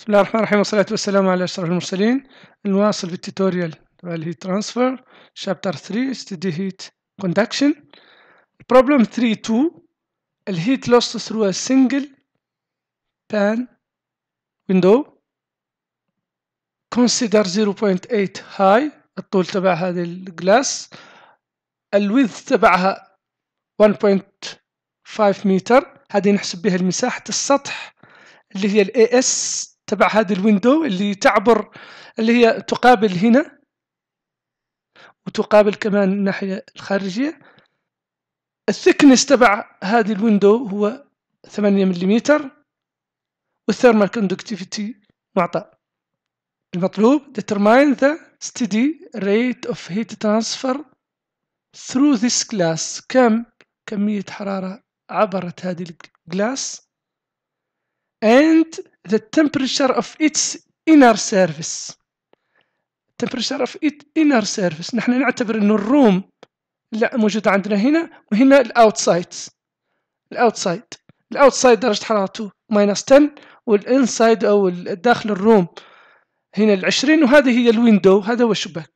بسم الله الرحمن الرحيم والصلاة والسلام على أشرف المرسلين نواصل في التوتوريال تبع الهيت ترانسفير شابتر 3 ستدي هيت كوندكشن بروبلم 3 2 الهيت لوس ثرو ا سنجل بان ويندو كونسيدر 0.8 هاي الطول تبع هذه الجلاس الويث تبعها 1.5 متر هذه نحسب بها مساحة السطح اللي هي الاي اس تبع هذه الويندو اللي تعبر اللي هي تقابل هنا وتقابل كمان الناحية الخارجية الثكنس تبع هذه الويندو هو 8 ملم والثيرمال كوندكتيفيتي معطى المطلوب determine the steady rate of heat transfer through this glass كم كمية حرارة عبرت هذه الجلاس and the temperature of its inner surface temperature of its inner surface نحن نعتبر أن الروم لا موجودة عندنا هنا وهنا الاوتسايد الاوتسايد الاوتسايد درجة حرارته ماينس 10 والانسايد او داخل الروم هنا العشرين وهذه هي الويندو هذا هو الشباك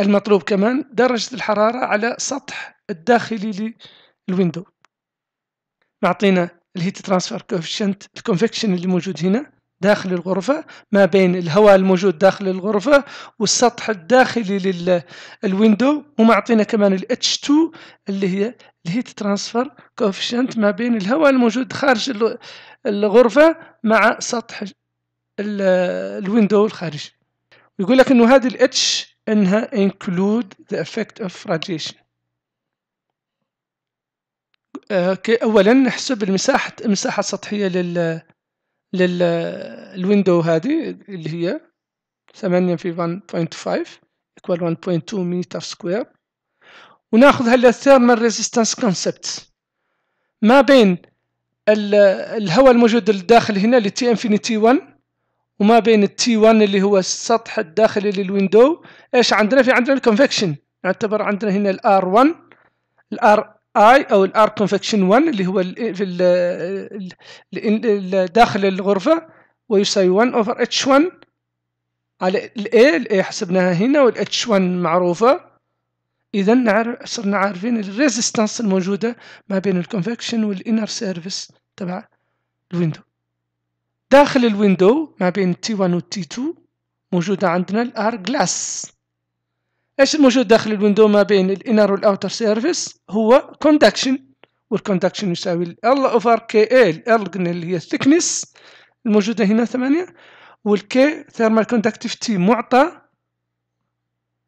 المطلوب كمان درجة الحرارة على سطح الداخلي للويندو معطينا الهيت ترانسفير كوفيشنت الكونفكشن اللي موجود هنا داخل الغرفة ما بين الهواء الموجود داخل الغرفة والسطح الداخلي للويندو ومعطينا كمان ال H2 اللي هي الهيت ترانسفير كوفيشنت ما بين الهواء الموجود خارج الغرفة مع سطح الويندو الخارجي يقول لك انه هذه ال H انها include the effect of radiation آه، اولا نحسب المساحه المساحه السطحيه لل للويندو هذه اللي هي 8 في 1.5 ايكوال 1.2 متر سكوير وناخذ هلا الثيرمال ريزيستانس كونسبت ما بين الهواء الموجود الداخل هنا اللي تي انفينيتي 1 وما بين التي 1 اللي هو السطح الداخلي للويندو ايش عندنا في عندنا الكونفكشن نعتبر عندنا هنا الار 1 الار اي او الار كونفكشن 1 اللي هو في داخل الغرفه ويساوي 1 اوفر اتش 1 على الاي الاي حسبناها هنا والاتش 1 معروفه اذا صرنا عارفين الريزيستانس الموجوده ما بين الكونفكشن والانر سيرفيس تبع الويندو داخل الويندو ما بين تي 1 وتي 2 موجوده عندنا الار جلاس ايش الموجود داخل الويندو ما بين الانر والاوتر سيرفيس هو كوندكشن والكوندكشن يساوي ال اوفر كي ال ال قلنا اللي هي الثكنس الموجوده هنا ثمانية والكي ثيرمال كوندكتيفيتي معطى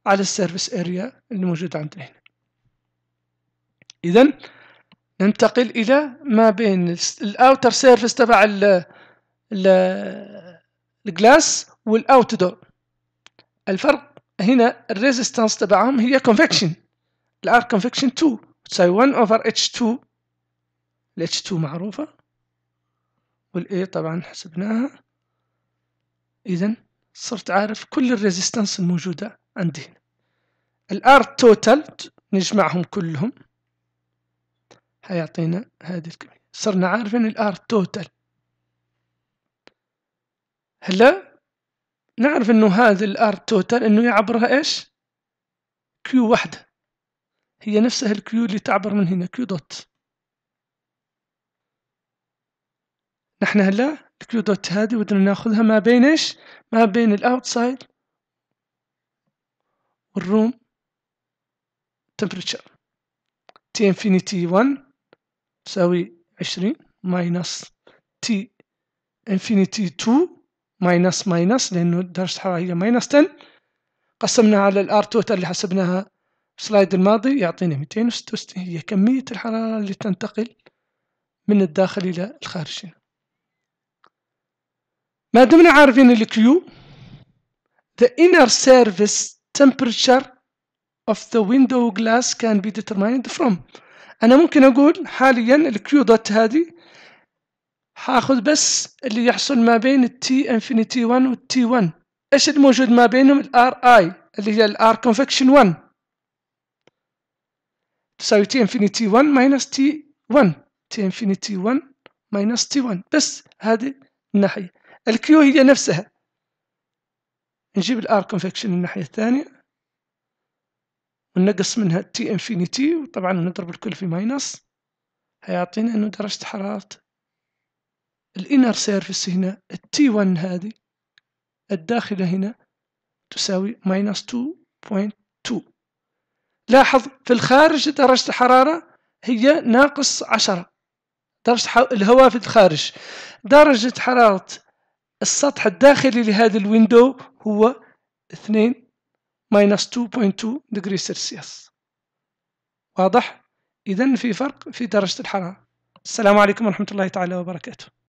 على السيرفيس اريا اللي موجود عندنا هنا اذا ننتقل الى ما بين الاوتر سيرفيس تبع ال الجلاس والاوت دور الفرق هنا الريزيستانس تبعهم هي كونفكشن الار كونفكشن 2 تساوي 1 اوفر اتش 2 الاتش 2 معروفة والاي طبعا حسبناها اذا صرت عارف كل الريزيستانس الموجودة عندي هنا الار توتال نجمعهم كلهم حيعطينا هذه الكمية صرنا عارفين الار توتال هلا نعرف انه هذا الار توتال انه يعبرها ايش كيو واحدة هي نفسها الكيو اللي تعبر من هنا كيو دوت نحن هلا الكيو دوت هذه بدنا ناخذها ما بين ايش ما بين الاوتسايد والروم temperature T infinity 1 تساوي 20 ماينص T infinity 2 ماينس ماينس لأنه درجة الحرارة هي ماينس 10 قسمنا على الار توتال اللي حسبناها في السلايد الماضي يعطينا 266 هي كمية الحرارة اللي تنتقل من الداخل إلى الخارج ما دمنا عارفين الكيو The inner surface temperature of the window glass can be determined from أنا ممكن أقول حاليا الكيو دوت هذه حاخذ بس اللي يحصل ما بين التي انفينيتي 1 والتي 1 ايش الموجود ما بينهم الار اي اللي هي الار كونفكشن 1 تساوي تي انفينيتي 1 ماينس تي 1 تي انفينيتي 1 ماينس تي 1 بس هذه الناحية الكيو هي نفسها نجيب الار كونفكشن الناحية الثانية ونقص منها تي انفينيتي وطبعا نضرب الكل في ماينس هيعطينا انه درجة حرارة الانر سيرفيس هنا التي 1 هذه الداخلة هنا تساوي ماينس 2.2 لاحظ في الخارج درجة الحرارة هي ناقص 10 درجة الهواء في الخارج درجة حرارة السطح الداخلي لهذا الويندو هو 2 ماينس 2.2 دجري سيرسيس واضح؟ إذا في فرق في درجة الحرارة السلام عليكم ورحمة الله تعالى وبركاته